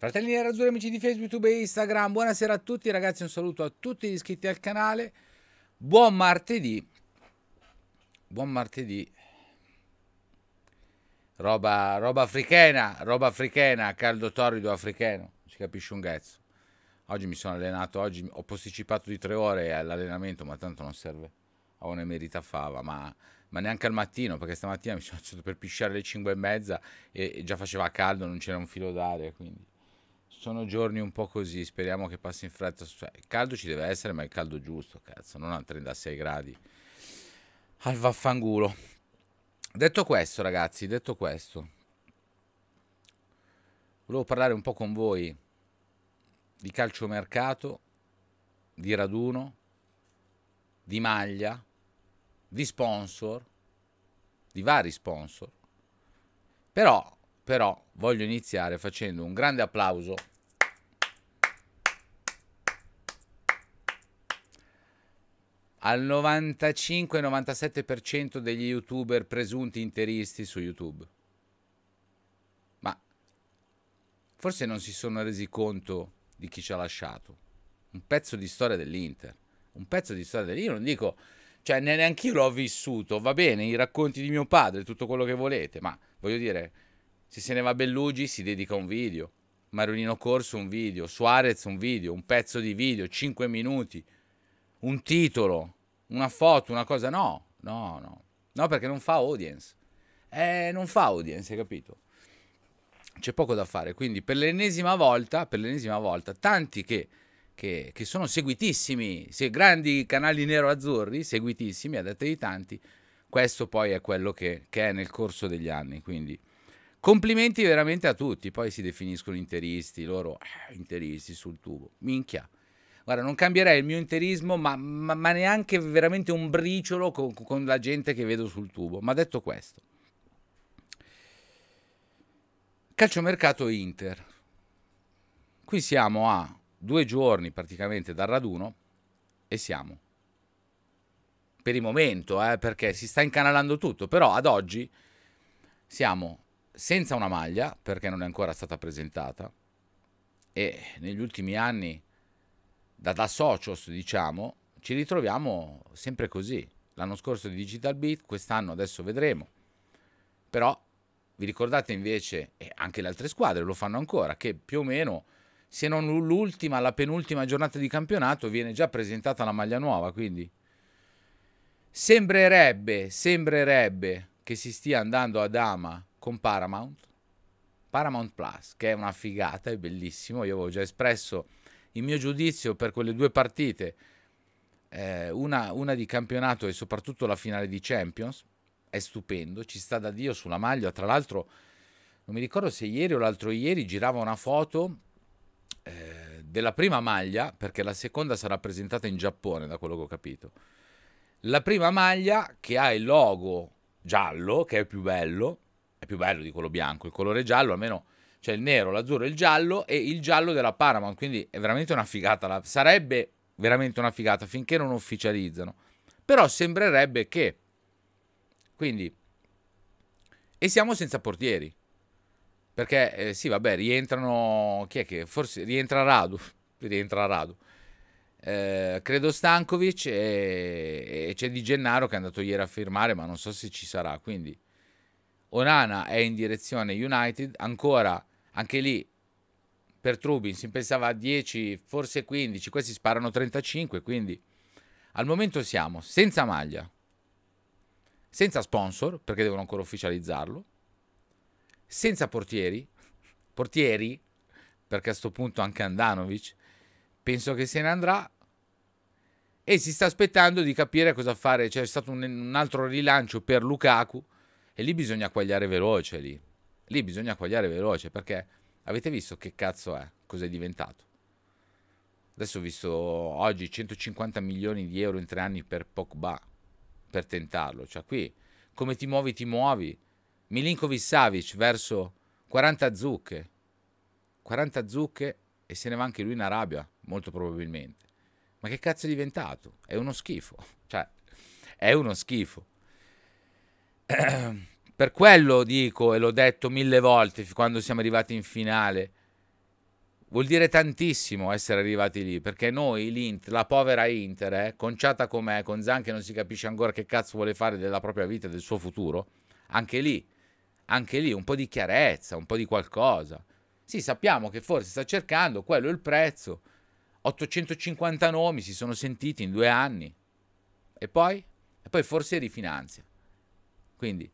Fratelli Nerazzurri, amici di Facebook, YouTube e Instagram, buonasera a tutti ragazzi, un saluto a tutti gli iscritti al canale, buon martedì, buon martedì, roba, roba africana, roba africana, caldo torrido africano, si capisce un ghezzo. Oggi mi sono allenato, oggi ho posticipato di tre ore all'allenamento, ma tanto non serve, ho un'emerita fava, ma ma neanche al mattino, perché stamattina mi sono alzato per pisciare alle 5 e mezza e già faceva caldo, non c'era un filo d'aria, quindi sono giorni un po' così, speriamo che passi in fretta. Cioè, il caldo ci deve essere, ma è il caldo giusto, cazzo, non a 36 gradi. Al vaffangulo. Detto questo, ragazzi, detto questo, volevo parlare un po' con voi di calciomercato, di raduno, di maglia, di sponsor, di vari sponsor. Però però voglio iniziare facendo un grande applauso al 95-97% degli youtuber presunti interisti su YouTube. Ma forse non si sono resi conto di chi ci ha lasciato. Un pezzo di storia dell'Inter. Un pezzo di storia dell'Inter. Io non dico, cioè neanche io l'ho vissuto, va bene, i racconti di mio padre, tutto quello che volete, ma voglio dire se se ne va Bellugi si dedica un video, Marolino Corso un video, Suarez un video, un pezzo di video, 5 minuti, un titolo, una foto, una cosa. No, no, no. No, perché non fa audience. Eh, non fa audience, hai capito? C'è poco da fare. Quindi per l'ennesima volta, per l'ennesima volta, tanti che, che, che sono seguitissimi, se grandi canali nero-azzurri, seguitissimi, a detta di tanti, questo poi è quello che, che è nel corso degli anni. Quindi Complimenti veramente a tutti, poi si definiscono interisti, loro eh, interisti sul tubo, minchia. Guarda, non cambierei il mio interismo, ma, ma, ma neanche veramente un briciolo con, con la gente che vedo sul tubo. Ma detto questo, calciomercato Inter. Qui siamo a due giorni praticamente dal raduno e siamo. Per il momento, eh, perché si sta incanalando tutto, però ad oggi siamo senza una maglia perché non è ancora stata presentata e negli ultimi anni da, da socios diciamo ci ritroviamo sempre così l'anno scorso di Digital Beat quest'anno adesso vedremo però vi ricordate invece e anche le altre squadre lo fanno ancora che più o meno se non l'ultima la penultima giornata di campionato viene già presentata la maglia nuova quindi sembrerebbe sembrerebbe che si stia andando a dama con Paramount, Paramount Plus, che è una figata, è bellissimo. Io avevo già espresso il mio giudizio per quelle due partite, eh, una, una, di campionato e soprattutto la finale di Champions. È stupendo, ci sta da Dio sulla maglia. Tra l'altro, non mi ricordo se ieri o l'altro ieri girava una foto eh, della prima maglia, perché la seconda sarà presentata in Giappone, da quello che ho capito. La prima maglia che ha il logo giallo, che è più bello, è più bello di quello bianco, il colore giallo almeno c'è il nero, l'azzurro e il giallo e il giallo della Paramount, quindi è veramente una figata, la, sarebbe veramente una figata finché non ufficializzano, però sembrerebbe che, quindi, e siamo senza portieri, perché eh, sì vabbè rientrano, chi è che, forse rientra Radu, rientra Radu, eh, credo Stankovic e, e c'è Di Gennaro che è andato ieri a firmare ma non so se ci sarà, quindi Onana è in direzione United, ancora anche lì per Trubin si pensava a 10, forse 15, questi sparano 35, quindi al momento siamo senza maglia, senza sponsor, perché devono ancora ufficializzarlo, senza portieri, portieri, perché a questo punto anche Andanovic, penso che se ne andrà e si sta aspettando di capire cosa fare, c'è stato un, un altro rilancio per Lukaku, e lì bisogna quagliare veloce, lì. Lì bisogna quagliare veloce, perché avete visto che cazzo è? Cos'è diventato? Adesso ho visto oggi 150 milioni di euro in tre anni per Pogba, per tentarlo. Cioè qui, come ti muovi, ti muovi. Milinkovic Savic verso 40 zucche. 40 zucche e se ne va anche lui in Arabia, molto probabilmente. Ma che cazzo è diventato? È uno schifo. Cioè, è uno schifo. per quello dico e l'ho detto mille volte quando siamo arrivati in finale. Vuol dire tantissimo essere arrivati lì, perché noi, l'Inter, la povera Inter, eh, conciata com'è, con Zan che non si capisce ancora che cazzo vuole fare della propria vita, del suo futuro, anche lì, anche lì un po' di chiarezza, un po' di qualcosa. Sì, sappiamo che forse sta cercando, quello è il prezzo. 850 nomi si sono sentiti in due anni. E poi? E poi forse rifinanzia. Quindi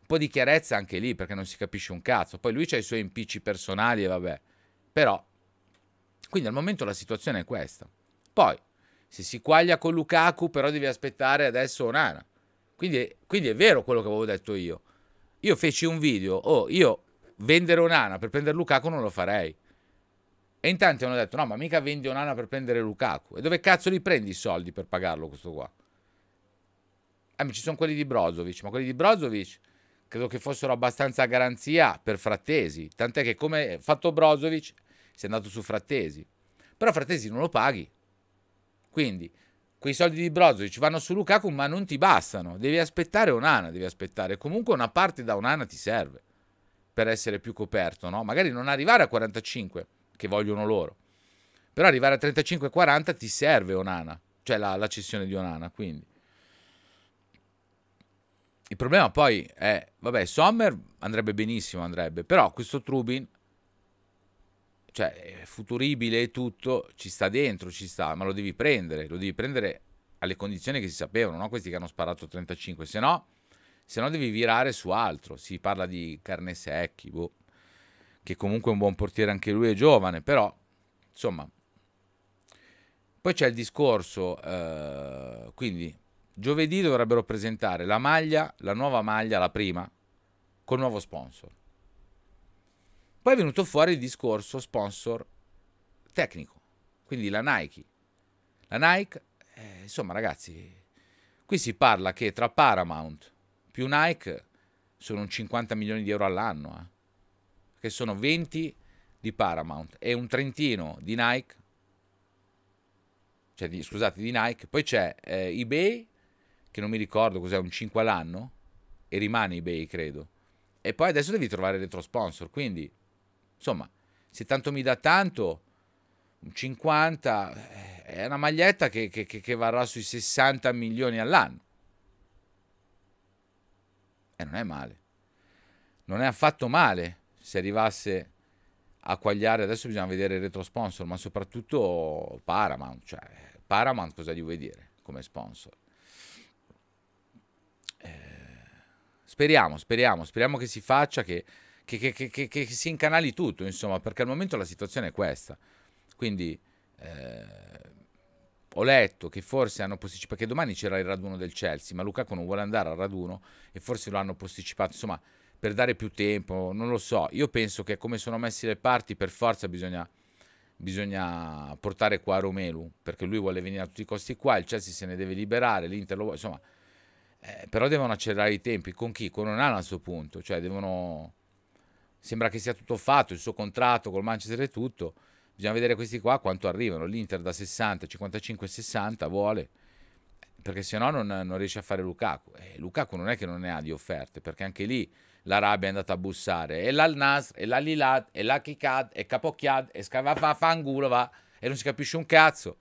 un po' di chiarezza anche lì perché non si capisce un cazzo. Poi lui ha i suoi impicci personali e vabbè. Però, quindi al momento la situazione è questa. Poi, se si quaglia con Lukaku, però devi aspettare adesso Onana. Quindi, quindi è vero quello che avevo detto io. Io feci un video, oh, io vendere Onana per prendere Lukaku non lo farei. E in tanti hanno detto, no, ma mica vendi Onana per prendere Lukaku. E dove cazzo li prendi i soldi per pagarlo questo qua? Ah, Eh, ci sono quelli di Brozovic, ma quelli di Brozovic credo che fossero abbastanza a garanzia per Frattesi. Tant'è che come fatto Brozovic si è andato su Frattesi. Però Frattesi non lo paghi. Quindi quei soldi di Brozovic vanno su Lukaku ma non ti bastano. Devi aspettare Onana, devi aspettare. Comunque una parte da Onana ti serve per essere più coperto, no? Magari non arrivare a 45 che vogliono loro. Però arrivare a 35-40 ti serve Onana, cioè la, la cessione di Onana, quindi il problema poi è, vabbè, Sommer andrebbe benissimo, andrebbe, però questo Trubin, cioè, è futuribile e tutto, ci sta dentro, ci sta, ma lo devi prendere, lo devi prendere alle condizioni che si sapevano, no? Questi che hanno sparato 35, se no, se no devi virare su altro, si parla di carne secchi, boh, che comunque è un buon portiere anche lui, è giovane, però, insomma... Poi c'è il discorso, eh, quindi Giovedì dovrebbero presentare la maglia, la nuova maglia, la prima, col nuovo sponsor. Poi è venuto fuori il discorso sponsor tecnico, quindi la Nike. La Nike, eh, insomma ragazzi, qui si parla che tra Paramount più Nike sono 50 milioni di euro all'anno, eh, che sono 20 di Paramount e un trentino di Nike, cioè di, scusate di Nike, poi c'è eh, eBay che non mi ricordo cos'è, un 5 all'anno, e rimane eBay, credo. E poi adesso devi trovare retro sponsor, quindi, insomma, se tanto mi dà tanto, un 50, eh, è una maglietta che, che, che varrà sui 60 milioni all'anno. E non è male. Non è affatto male se arrivasse a quagliare, adesso bisogna vedere il retro sponsor, ma soprattutto Paramount, cioè Paramount cosa gli vuoi dire come sponsor? Speriamo, speriamo, speriamo che si faccia, che, che, che, che, si incanali tutto, insomma, perché al momento la situazione è questa. Quindi eh, ho letto che forse hanno posticipato, perché domani c'era il raduno del Chelsea, ma Lukaku non vuole andare al raduno e forse lo hanno posticipato, insomma, per dare più tempo, non lo so. Io penso che come sono messi le parti, per forza bisogna bisogna portare qua Romelu perché lui vuole venire a tutti i costi qua, il Chelsea se ne deve liberare, l'Inter lo vuole, insomma eh, però devono accelerare i tempi. Con chi? Con Onana a suo punto. Cioè devono... Sembra che sia tutto fatto, il suo contratto col Manchester e tutto. Bisogna vedere questi qua quanto arrivano. L'Inter da 60, 55, 60 vuole. Perché se no non, non riesce a fare Lukaku. Eh, Lukaku non è che non ne ha di offerte, perché anche lì l'Arabia è andata a bussare. E l'Al-Nasr, e l'Alilat, e l'Akikad, e Capocchiad, e Scavafangulova, e non si capisce un cazzo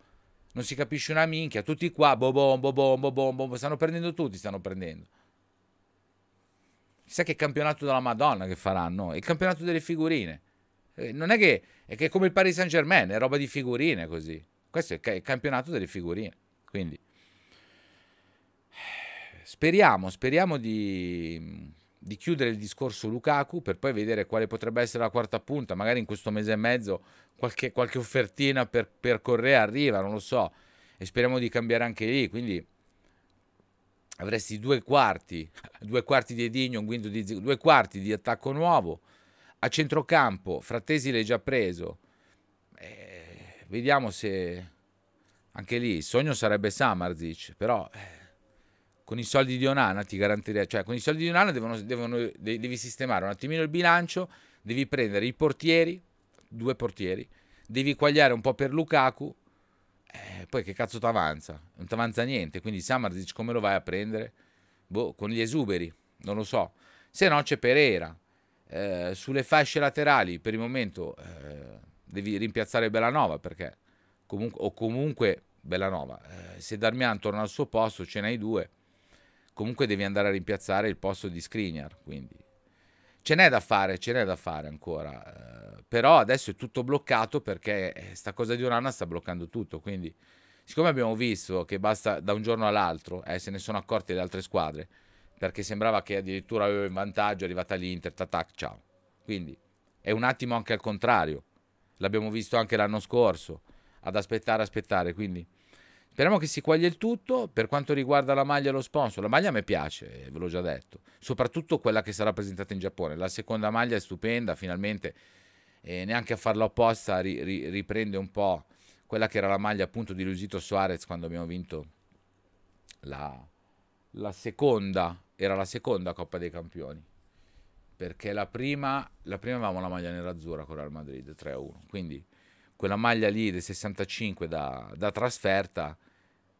non si capisce una minchia, tutti qua, bobom, bobom, bobom, bobom, stanno prendendo tutti, stanno prendendo. Chissà che campionato della Madonna che faranno, il campionato delle figurine. Eh, non è che è che come il Paris Saint Germain, è roba di figurine così. Questo è il, il campionato delle figurine. Quindi eh, speriamo, speriamo di di chiudere il discorso Lukaku per poi vedere quale potrebbe essere la quarta punta, magari in questo mese e mezzo qualche, qualche offertina per, per Correa arriva, non lo so, e speriamo di cambiare anche lì, quindi avresti due quarti, due quarti di Edigno, un quinto di Zico, due quarti di attacco nuovo, a centrocampo Frattesi l'hai già preso, eh, vediamo se anche lì il sogno sarebbe Samarzic, però... Eh, con i soldi di Onana ti garantirei, cioè con i soldi di Onana devono, devono, devi sistemare un attimino il bilancio, devi prendere i portieri, due portieri, devi quagliare un po' per Lukaku, eh, poi che cazzo t'avanza? Non t'avanza niente, quindi Samarzic come lo vai a prendere? Boh, con gli esuberi, non lo so. Se no c'è Pereira, eh, sulle fasce laterali per il momento eh, devi rimpiazzare Bellanova perché comunque, o comunque Belanova, eh, se Darmian torna al suo posto ce n'hai due comunque devi andare a rimpiazzare il posto di Skriniar, quindi ce n'è da fare, ce n'è da fare ancora, eh, però adesso è tutto bloccato perché eh, sta cosa di Urana sta bloccando tutto, quindi siccome abbiamo visto che basta da un giorno all'altro, eh, se ne sono accorte le altre squadre, perché sembrava che addirittura aveva in vantaggio, è arrivata l'Inter, tac, ciao. Quindi è un attimo anche al contrario, l'abbiamo visto anche l'anno scorso, ad aspettare, aspettare, quindi... Speriamo che si quaglia il tutto. Per quanto riguarda la maglia e lo sponsor, la maglia a me piace, eh, ve l'ho già detto. Soprattutto quella che sarà presentata in Giappone. La seconda maglia è stupenda, finalmente, eh, neanche a farla opposta ri, ri, riprende un po' quella che era la maglia appunto di Luisito Suarez quando abbiamo vinto la, la seconda, era la seconda Coppa dei Campioni. Perché la prima, la prima avevamo la maglia nerazzurra con Real Madrid 3-1. Quindi quella maglia lì del 65 da, da trasferta.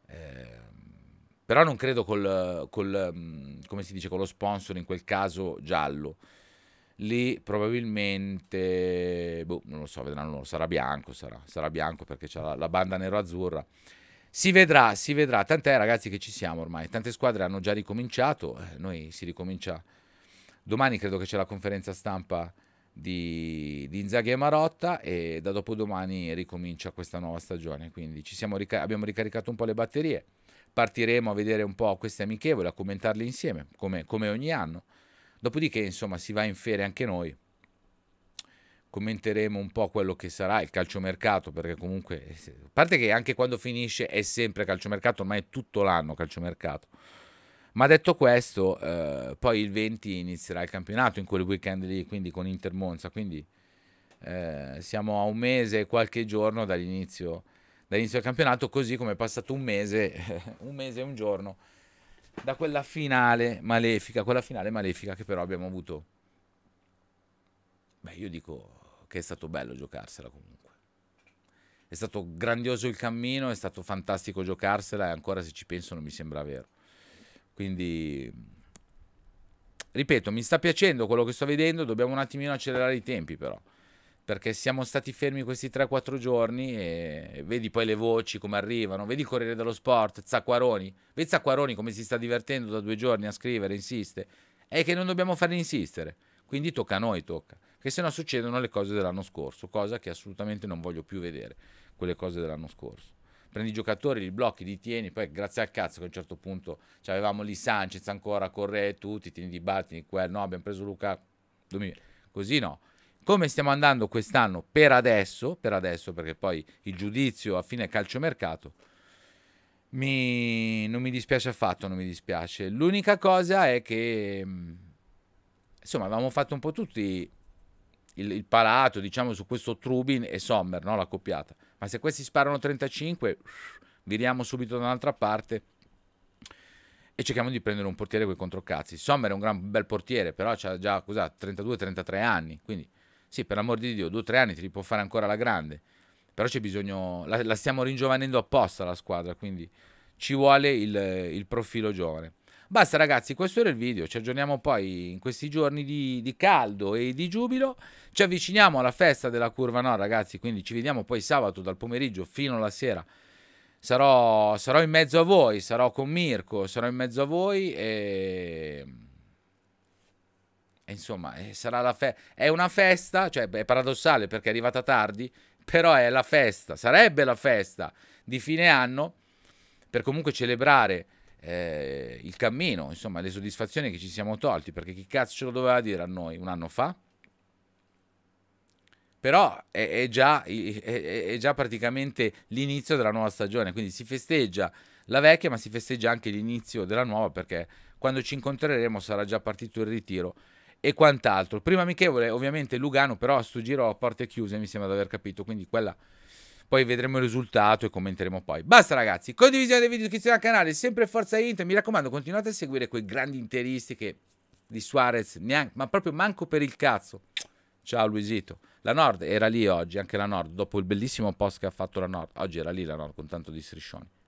Eh, però non credo col, col, mm, come si dice, con lo sponsor in quel caso giallo. Lì probabilmente, boh, non lo so, vedranno sarà bianco, sarà, sarà bianco perché c'è la, la banda nero-azzurra. Si vedrà, si vedrà. Tant'è ragazzi che ci siamo ormai. Tante squadre hanno già ricominciato. Eh, noi si ricomincia domani, credo che c'è la conferenza stampa di, di Inzaghi e Marotta e da dopodomani ricomincia questa nuova stagione, quindi rica abbiamo ricaricato un po' le batterie, partiremo a vedere un po' queste amichevole, a commentarle insieme, come, come ogni anno, dopodiché insomma si va in ferie anche noi, commenteremo un po' quello che sarà il calciomercato, perché comunque, eh, a parte che anche quando finisce è sempre calciomercato, ormai è tutto l'anno calciomercato ma detto questo, eh, poi il 20 inizierà il campionato in quel weekend lì, quindi con Inter Monza, quindi eh, siamo a un mese e qualche giorno dall'inizio, dall'inizio del campionato, così come è passato un mese, un mese e un giorno da quella finale malefica, quella finale malefica che però abbiamo avuto. Beh, io dico che è stato bello giocarsela comunque. È stato grandioso il cammino, è stato fantastico giocarsela e ancora se ci penso non mi sembra vero. Quindi, ripeto, mi sta piacendo quello che sto vedendo, dobbiamo un attimino accelerare i tempi però, perché siamo stati fermi questi 3-4 giorni e vedi poi le voci come arrivano, vedi il Corriere dello Sport, Zacquaroni, vedi Zacquaroni come si sta divertendo da due giorni a scrivere, insiste, è che non dobbiamo farli insistere, quindi tocca a noi, tocca, che se no succedono le cose dell'anno scorso, cosa che assolutamente non voglio più vedere, quelle cose dell'anno scorso prendi i giocatori, li blocchi, li tieni, poi grazie al cazzo che a un certo punto avevamo lì Sanchez ancora, Correa tutti, tieni di Bal, quel, no, abbiamo preso Luca, così no. Come stiamo andando quest'anno per adesso, per adesso perché poi il giudizio a fine calciomercato, mi, non mi dispiace affatto, non mi dispiace. L'unica cosa è che, mm, insomma, avevamo fatto un po' tutti il, il palato, diciamo, su questo Trubin e Sommer, no? la coppiata ma se questi sparano 35, viriamo subito da un'altra parte e cerchiamo di prendere un portiere con i controcazzi. Sommer è un gran bel portiere, però ha già 32-33 anni, quindi sì, per l'amor di Dio, 2-3 anni ti può fare ancora la grande, però c'è bisogno, la, la, stiamo ringiovanendo apposta la squadra, quindi ci vuole il, il profilo giovane. Basta ragazzi, questo era il video, ci aggiorniamo poi in questi giorni di, di caldo e di giubilo, ci avviciniamo alla festa della Curva Nord ragazzi, quindi ci vediamo poi sabato dal pomeriggio fino alla sera. Sarò, sarò, in mezzo a voi, sarò con Mirko, sarò in mezzo a voi e... e insomma, eh, sarà la fe- è una festa, cioè è paradossale perché è arrivata tardi, però è la festa, sarebbe la festa di fine anno per comunque celebrare eh, il cammino, insomma le soddisfazioni che ci siamo tolti, perché chi cazzo ce lo doveva dire a noi un anno fa? Però è, è, già, è, è già praticamente l'inizio della nuova stagione, quindi si festeggia la vecchia, ma si festeggia anche l'inizio della nuova perché quando ci incontreremo sarà già partito il ritiro e quant'altro. Prima amichevole, ovviamente Lugano, però a sto giro a porte chiuse mi sembra di aver capito, quindi quella poi vedremo il risultato e commenteremo poi. Basta ragazzi, condivisione dei video, iscrizione al canale, sempre Forza Inter, mi raccomando continuate a seguire quei grandi interisti che di Suarez, neanche, ma proprio manco per il cazzo. Ciao Luisito. La Nord era lì oggi, anche la Nord, dopo il bellissimo post che ha fatto la Nord. Oggi era lì la Nord con tanto di striscioni.